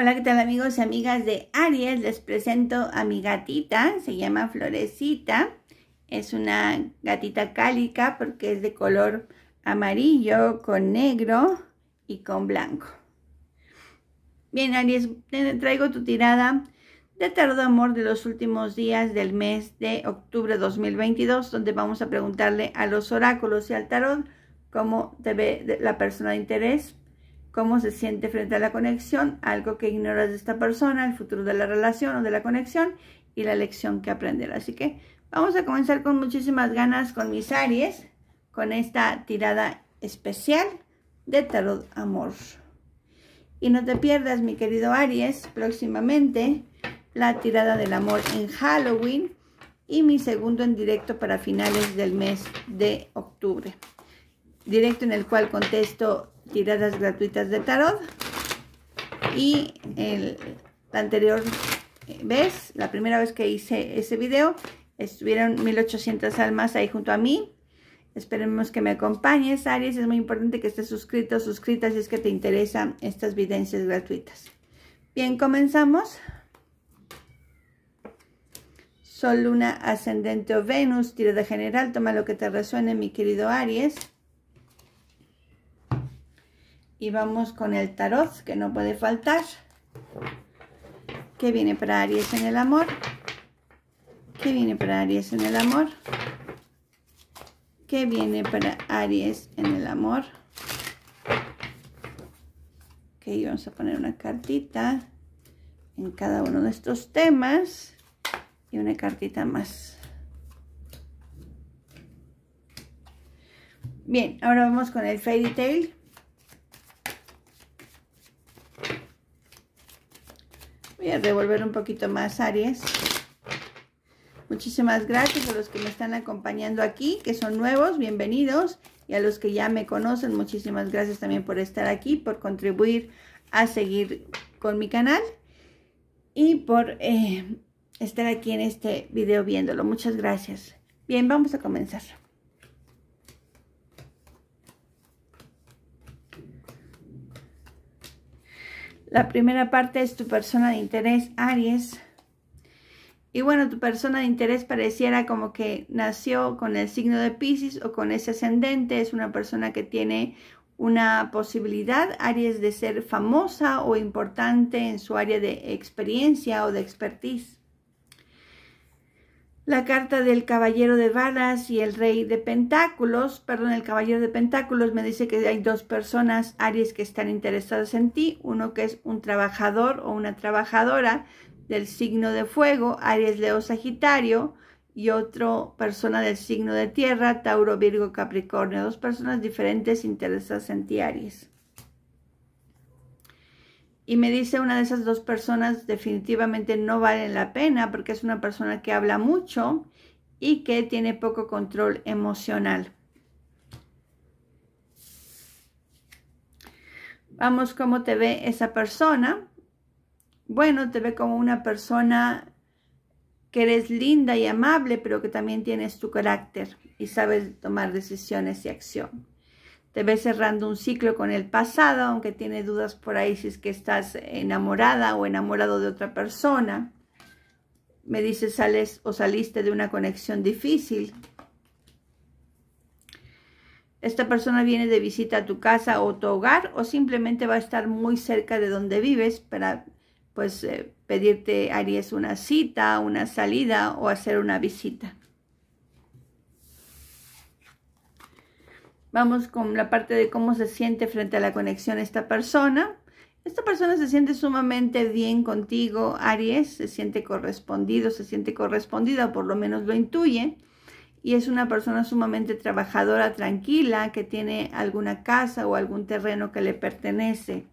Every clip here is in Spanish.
Hola, ¿qué tal amigos y amigas de Aries? Les presento a mi gatita, se llama Florecita. Es una gatita cálica porque es de color amarillo con negro y con blanco. Bien, Aries, te traigo tu tirada de tarot amor de los últimos días del mes de octubre 2022, donde vamos a preguntarle a los oráculos y al tarot cómo te ve la persona de interés cómo se siente frente a la conexión, algo que ignoras de esta persona, el futuro de la relación o de la conexión y la lección que aprender. Así que vamos a comenzar con muchísimas ganas con mis Aries, con esta tirada especial de Tarot Amor. Y no te pierdas, mi querido Aries, próximamente la tirada del amor en Halloween y mi segundo en directo para finales del mes de octubre. Directo en el cual contesto tiradas gratuitas de tarot y el, la anterior vez, la primera vez que hice ese video, estuvieron 1800 almas ahí junto a mí. Esperemos que me acompañes, Aries. Es muy importante que estés suscrito, suscrita si es que te interesan estas videncias gratuitas. Bien, comenzamos. Sol, Luna, Ascendente o Venus, tirada general, toma lo que te resuene, mi querido Aries. Y vamos con el tarot, que no puede faltar. que viene para Aries en el amor? que viene para Aries en el amor? que viene para Aries en el amor? Ok, vamos a poner una cartita en cada uno de estos temas y una cartita más. Bien, ahora vamos con el Fairy Tale. revolver un poquito más, Aries. Muchísimas gracias a los que me están acompañando aquí, que son nuevos, bienvenidos. Y a los que ya me conocen, muchísimas gracias también por estar aquí, por contribuir a seguir con mi canal y por eh, estar aquí en este video viéndolo. Muchas gracias. Bien, vamos a comenzar. La primera parte es tu persona de interés, Aries. Y bueno, tu persona de interés pareciera como que nació con el signo de Pisces o con ese ascendente. Es una persona que tiene una posibilidad, Aries, de ser famosa o importante en su área de experiencia o de expertise la carta del caballero de varas y el rey de pentáculos, perdón, el caballero de pentáculos me dice que hay dos personas, Aries, que están interesadas en ti, uno que es un trabajador o una trabajadora del signo de fuego, Aries, Leo, Sagitario, y otro persona del signo de tierra, Tauro, Virgo, Capricornio, dos personas diferentes interesadas en ti, Aries. Y me dice una de esas dos personas definitivamente no vale la pena porque es una persona que habla mucho y que tiene poco control emocional. Vamos, ¿cómo te ve esa persona? Bueno, te ve como una persona que eres linda y amable, pero que también tienes tu carácter y sabes tomar decisiones y acción te ves cerrando un ciclo con el pasado, aunque tiene dudas por ahí si es que estás enamorada o enamorado de otra persona. Me dice sales o saliste de una conexión difícil. Esta persona viene de visita a tu casa o tu hogar o simplemente va a estar muy cerca de donde vives para pues eh, pedirte aries una cita, una salida o hacer una visita. Vamos con la parte de cómo se siente frente a la conexión esta persona. Esta persona se siente sumamente bien contigo, Aries, se siente correspondido, se siente correspondida, por lo menos lo intuye. Y es una persona sumamente trabajadora, tranquila, que tiene alguna casa o algún terreno que le pertenece.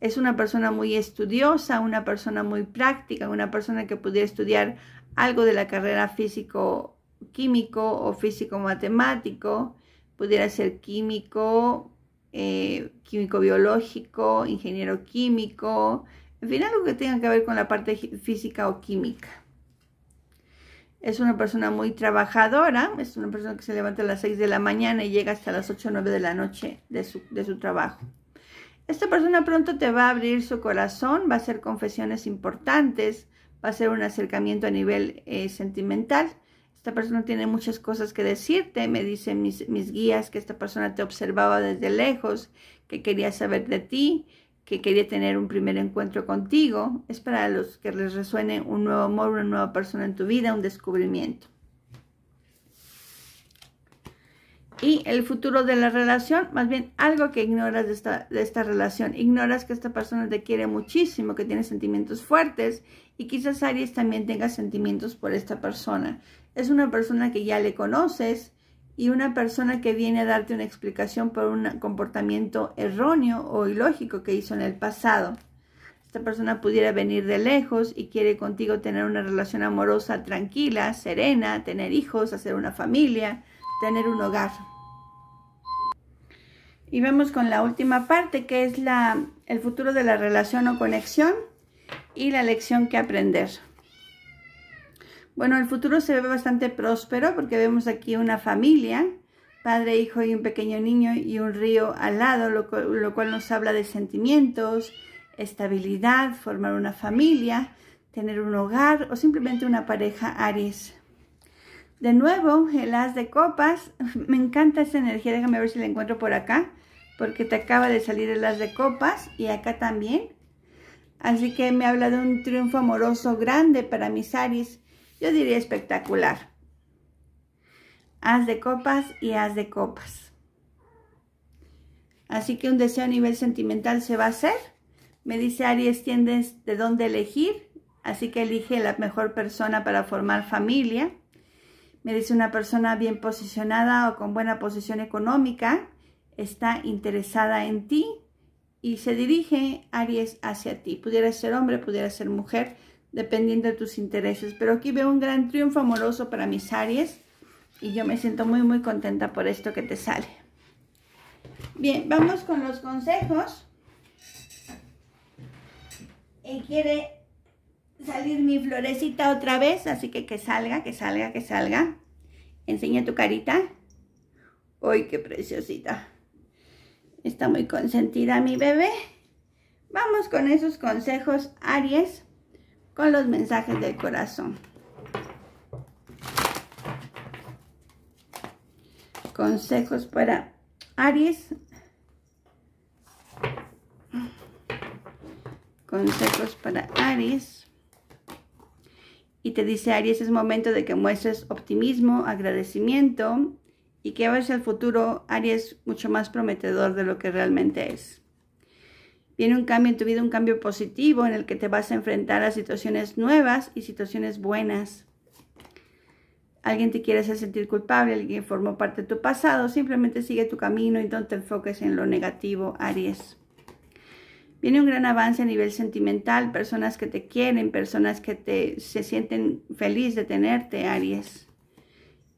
Es una persona muy estudiosa, una persona muy práctica, una persona que pudiera estudiar algo de la carrera físico químico o físico-matemático, pudiera ser químico, eh, químico-biológico, ingeniero químico, en fin, algo que tenga que ver con la parte física o química. Es una persona muy trabajadora, es una persona que se levanta a las 6 de la mañana y llega hasta las 8 o 9 de la noche de su, trabajo. Esta persona pronto te va a abrir su corazón, va a hacer confesiones importantes, va a hacer un acercamiento a nivel eh, sentimental esta persona tiene muchas cosas que decirte, me dicen mis, guías que esta persona te observaba desde lejos, que quería saber de ti, que quería tener un primer encuentro contigo. Es para los que les resuene un nuevo amor, una nueva persona en tu vida, un descubrimiento. Y el futuro de la relación, más bien algo que ignoras de esta, de esta relación. Ignoras que esta persona te quiere muchísimo, que tiene sentimientos fuertes y quizás Aries también tenga sentimientos por esta persona es una persona que ya le conoces y una persona que viene a darte una explicación por un comportamiento erróneo o ilógico que hizo en el pasado. Esta persona pudiera venir de lejos y quiere contigo tener una relación amorosa tranquila, serena, tener hijos, hacer una familia, tener un hogar. Y vemos con la última parte que es el futuro de la relación o conexión y la lección que aprender. Bueno, el futuro se ve bastante próspero porque vemos aquí una familia, padre, hijo y un pequeño niño y un río al lado, lo, cual, nos habla de sentimientos, estabilidad, formar una familia, tener un hogar o simplemente una pareja Aries. De nuevo, el as de copas. Me encanta esa energía. Déjame ver si la encuentro por acá. Porque te acaba de salir el as de copas. Y acá también. Así que me habla de un triunfo amoroso grande para mis Aries yo diría espectacular. Haz de copas y haz de copas. Así que un deseo a nivel sentimental se va a hacer. Me dice Aries, ¿tienes de dónde elegir, así que elige la mejor persona para formar familia. Me dice una persona bien posicionada o con buena posición económica, está interesada en ti y se dirige Aries hacia ti. Pudiera ser hombre, pudiera ser mujer, dependiendo de tus intereses. Pero aquí veo un gran triunfo amoroso para mis Aries y yo me siento muy, muy contenta por esto que te sale. Bien, vamos con los consejos. Él quiere salir mi florecita otra vez, así que que salga, que salga, que salga. Enseña tu carita. ¡Ay, qué preciosita! Está muy consentida mi bebé. Vamos con esos consejos, Aries con los mensajes del corazón. Consejos para Aries. Consejos para Aries. Y te dice Aries, es momento de que muestres optimismo, agradecimiento y que veas el futuro Aries mucho más prometedor de lo que realmente es. Viene un cambio en tu vida, un cambio positivo en el que te vas a enfrentar a situaciones nuevas y situaciones buenas. Alguien te quiere hacer sentir culpable, alguien formó parte de tu pasado, simplemente sigue tu camino y no te enfoques en lo negativo, Aries. Viene un gran avance a nivel sentimental, personas que te quieren, personas que se sienten feliz de tenerte, Aries.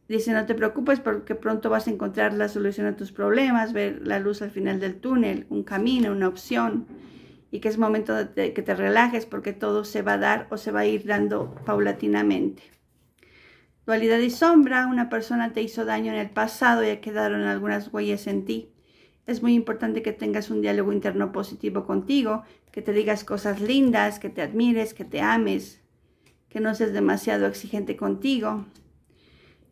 Dice, no te preocupes porque pronto vas a encontrar la solución a tus problemas, ver la luz al final del túnel, un camino, una opción. Y que es momento de que te relajes porque todo se va a dar o se va a ir dando paulatinamente. Dualidad y sombra, una persona te hizo daño en el pasado y quedaron algunas huellas en ti. Es muy importante que tengas un diálogo interno positivo contigo, que te digas cosas lindas, que te admires, que te ames, que no seas demasiado exigente contigo,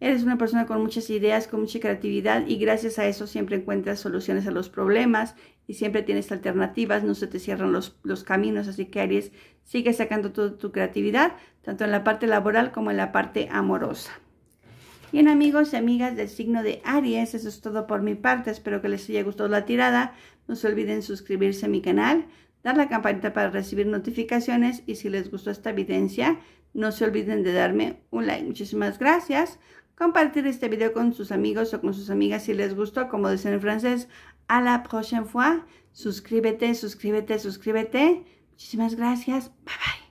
Eres una persona con muchas ideas, con mucha creatividad y gracias a eso siempre encuentras soluciones a los problemas y siempre tienes alternativas, no se te cierran los, caminos, así que Aries sigue sacando toda tu creatividad, tanto en la parte laboral como en la parte amorosa. Bien amigos y amigas del signo de Aries, eso es todo por mi parte, espero que les haya gustado la tirada, no se olviden suscribirse a mi canal, dar la campanita para recibir notificaciones y si les gustó esta evidencia, no se olviden de darme un like. Muchísimas gracias compartir este video con sus amigos o con sus amigas si les gustó, como dicen en francés. A la prochaine fois. Suscríbete, suscríbete, suscríbete. Muchísimas gracias. Bye bye.